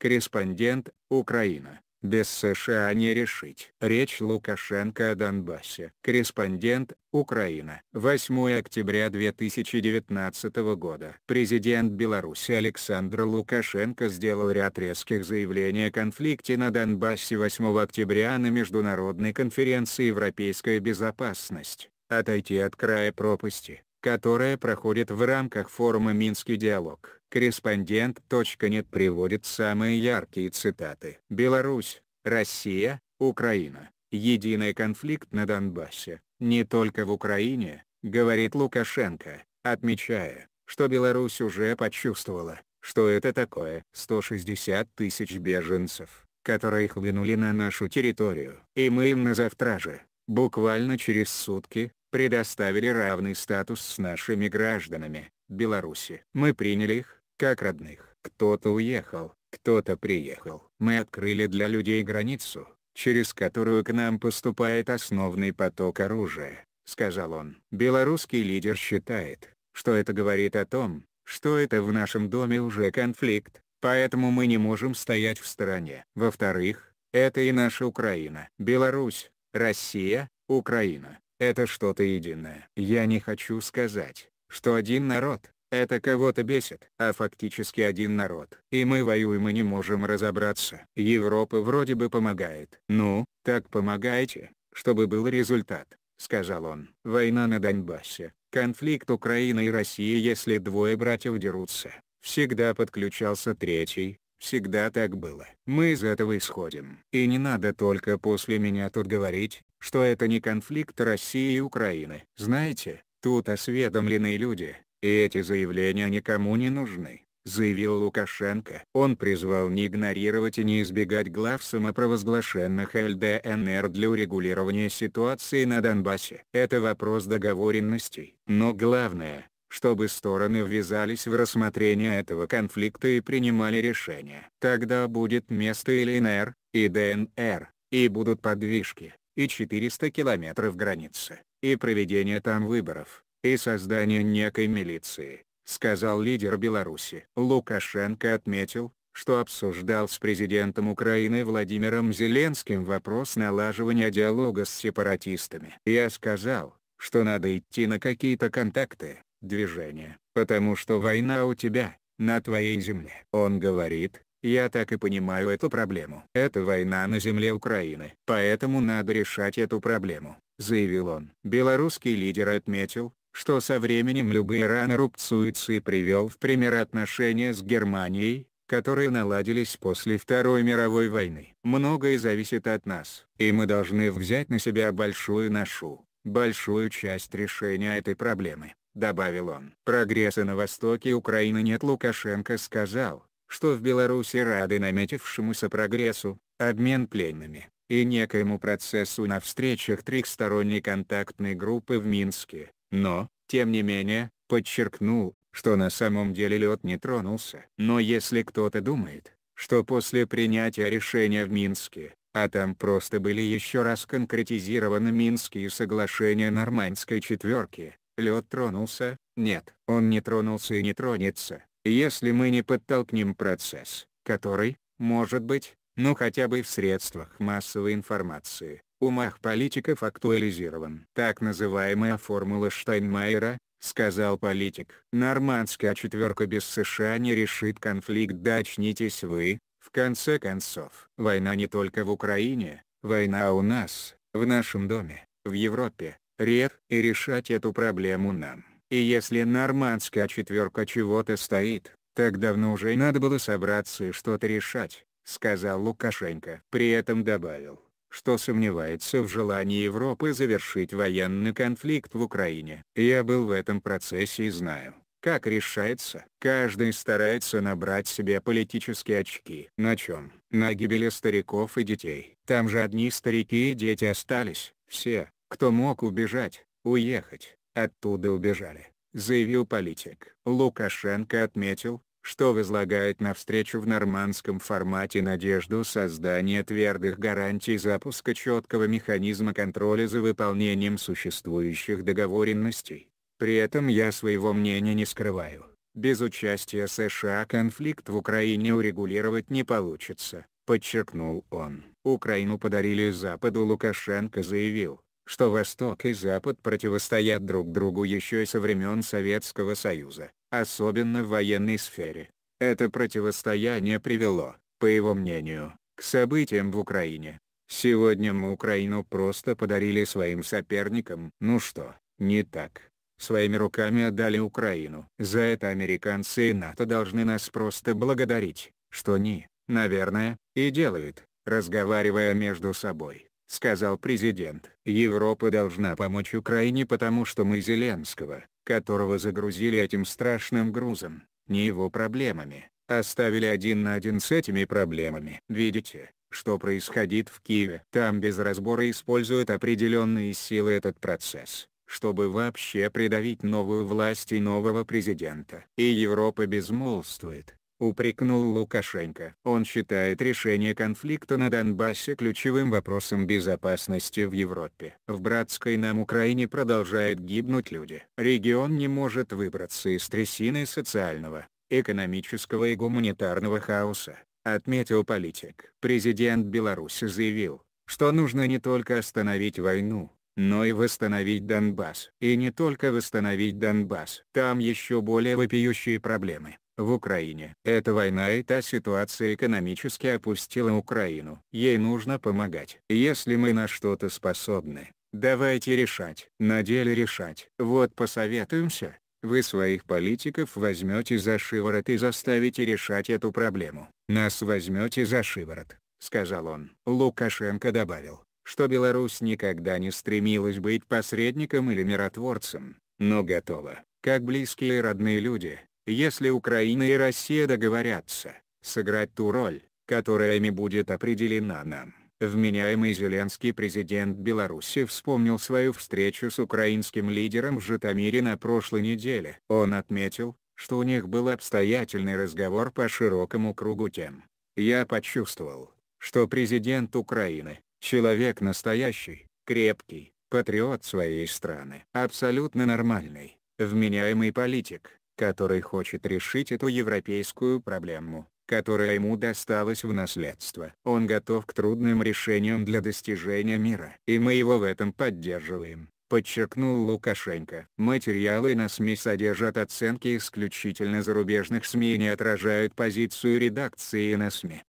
Корреспондент, Украина. Без США не решить. Речь Лукашенко о Донбассе. Корреспондент, Украина. 8 октября 2019 года. Президент Беларуси Александр Лукашенко сделал ряд резких заявлений о конфликте на Донбассе 8 октября на Международной конференции «Европейская безопасность» отойти от края пропасти которая проходит в рамках форума «Минский диалог». Корреспондент.нет приводит самые яркие цитаты. Беларусь, Россия, Украина. Единый конфликт на Донбассе, не только в Украине, говорит Лукашенко, отмечая, что Беларусь уже почувствовала, что это такое 160 тысяч беженцев, которые хлынули на нашу территорию. И мы им на завтра же буквально через сутки, предоставили равный статус с нашими гражданами, Беларуси. Мы приняли их, как родных. Кто-то уехал, кто-то приехал. Мы открыли для людей границу, через которую к нам поступает основный поток оружия, сказал он. Белорусский лидер считает, что это говорит о том, что это в нашем доме уже конфликт, поэтому мы не можем стоять в стороне. Во-вторых, это и наша Украина. Беларусь, Россия, Украина — это что-то единое. Я не хочу сказать, что один народ, это кого-то бесит, а фактически один народ. И мы воюем и не можем разобраться. Европа вроде бы помогает. Ну, так помогайте, чтобы был результат, сказал он. Война на Донбассе, конфликт Украины и России если двое братьев дерутся. Всегда подключался третий, Всегда так было. Мы из этого исходим. И не надо только после меня тут говорить, что это не конфликт России и Украины. Знаете, тут осведомленные люди, и эти заявления никому не нужны заявил Лукашенко. Он призвал не игнорировать и не избегать глав самопровозглашенных ЛДНР для урегулирования ситуации на Донбассе. Это вопрос договоренностей. Но главное, чтобы стороны ввязались в рассмотрение этого конфликта и принимали решения. Тогда будет место и ЛНР, и ДНР, и будут подвижки, и 400 километров границы, и проведение там выборов, и создание некой милиции, сказал лидер Беларуси. Лукашенко отметил, что обсуждал с президентом Украины Владимиром Зеленским вопрос налаживания диалога с сепаратистами. Я сказал, что надо идти на какие-то контакты, движение. Потому что война у тебя, на твоей земле. Он говорит, я так и понимаю эту проблему. Это война на земле Украины. Поэтому надо решать эту проблему, заявил он. Белорусский лидер отметил, что со временем любые раны рубцуются и привел в пример отношения с Германией, которые наладились после Второй мировой войны. Многое зависит от нас, и мы должны взять на себя большую ношу, большую часть решения этой проблемы добавил он. Прогресса на востоке Украины нет Лукашенко сказал, что в Беларуси рады наметившемуся прогрессу, обмен пленными, и некоему процессу на встречах трехсторонней контактной группы в Минске, но, тем не менее, подчеркнул, что на самом деле лед не тронулся. Но если кто-то думает, что после принятия решения в Минске, а там просто были еще раз конкретизированы Минские соглашения Нормандской четверки, Лед тронулся? Нет, он не тронулся и не тронется, если мы не подтолкнем процесс, который, может быть, ну хотя бы в средствах массовой информации, умах политиков актуализирован. Так называемая формула Штайнмайера, сказал политик. Нормандская четверка без США не решит конфликт да очнитесь вы, в конце концов. Война не только в Украине, война у нас, в нашем доме, в Европе, рер и решать эту проблему нам. И если нормандская четверка чего-то стоит, так давно уже надо было собраться и что-то решать, сказал Лукашенко. При этом добавил, что сомневается в желании Европы завершить военный конфликт в Украине. Я был в этом процессе и знаю, как решается. Каждый старается набрать себе политические очки. На чем? На гибели стариков и детей. Там же одни старики и дети остались. Все, кто мог убежать, уехать, оттуда убежали, заявил политик. Лукашенко отметил, что возлагает на встречу в нормандском формате надежду создания твердых гарантий запуска четкого механизма контроля за выполнением существующих договоренностей. При этом я своего мнения не скрываю. Без участия США конфликт в Украине урегулировать не получится, подчеркнул он. Украину подарили Западу Лукашенко заявил, что Восток и Запад противостоят друг другу еще и со времен Советского Союза, особенно в военной сфере. Это противостояние привело, по его мнению, к событиям в Украине. Сегодня мы Украину просто подарили своим соперникам. Ну что, не так? Своими руками отдали Украину. За это американцы и НАТО должны нас просто благодарить, что они, наверное, и делают, разговаривая между собой сказал президент. Европа должна помочь Украине потому что мы Зеленского, которого загрузили этим страшным грузом, не его проблемами, оставили один на один с этими проблемами. Видите, что происходит в Киеве? Там без разбора используют определенные силы этот процесс чтобы вообще придавить новую власть и нового президента. И Европа безмолвствует, упрекнул Лукашенко. Он считает решение конфликта на Донбассе ключевым вопросом безопасности в Европе. В братской нам Украине продолжают гибнуть люди. Регион не может выбраться из трясины социального, экономического и гуманитарного хаоса, отметил политик. Президент Беларуси заявил, что нужно не только остановить войну, но и восстановить Донбасс. И не только восстановить Донбасс. Там еще более вопиющие проблемы в Украине. Эта война и та ситуация экономически опустила Украину. Ей нужно помогать. Если мы на что-то способны, давайте решать. На деле решать. Вот посоветуемся. Вы своих политиков возьмете за шиворот и заставите решать эту проблему. Нас возьмете за шиворот, сказал он. Лукашенко добавил, что Беларусь никогда не стремилась быть посредником или миротворцем, но готова, как близкие и родные люди, если Украина и Россия договорятся, сыграть ту роль, которая ими будет определена нам. Вменяемый Зеленский президент Беларуси вспомнил свою встречу с украинским лидером в Житомире на прошлой неделе. Он отметил, что у них был обстоятельный разговор по широкому кругу тем. Я почувствовал, что президент Украины, человек настоящий, крепкий, патриот своей страны, абсолютно нормальный, вменяемый политик, который хочет решить эту европейскую проблему, которая ему досталась в наследство. Он готов к трудным решениям для достижения мира. И мы его в этом поддерживаем подчеркнул Лукашенко. Материалы на СМИ содержат оценки исключительно зарубежных СМИ и не отражают позицию редакции на СМИ.